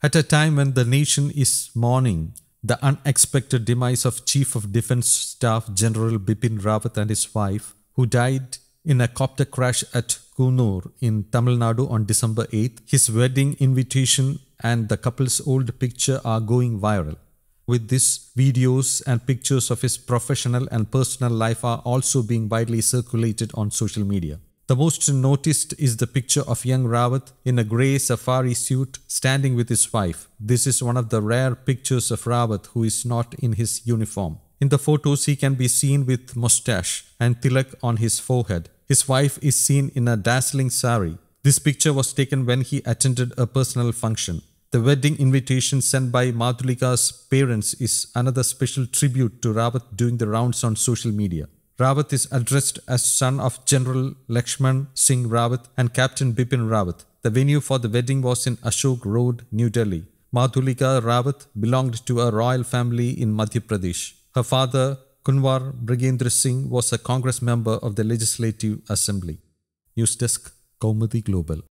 At a time when the nation is mourning the unexpected demise of Chief of Defense Staff General Bipin Rawat and his wife, who died in a copter crash at Kunur in Tamil Nadu on December 8, his wedding invitation and the couple's old picture are going viral. With this, videos and pictures of his professional and personal life are also being widely circulated on social media. The most noticed is the picture of young Rawat in a grey safari suit standing with his wife. This is one of the rare pictures of Rawat who is not in his uniform. In the photos, he can be seen with mustache and tilak on his forehead. His wife is seen in a dazzling sari. This picture was taken when he attended a personal function. The wedding invitation sent by Madhulika's parents is another special tribute to Rawat doing the rounds on social media. Rawat is addressed as son of General Lakshman Singh Rawat and Captain Bipin Rawat. The venue for the wedding was in Ashok Road, New Delhi. Madhulika Rawat belonged to a royal family in Madhya Pradesh. Her father, Kunwar Brigendra Singh, was a Congress member of the Legislative Assembly. News Desk, Kaumadi Global.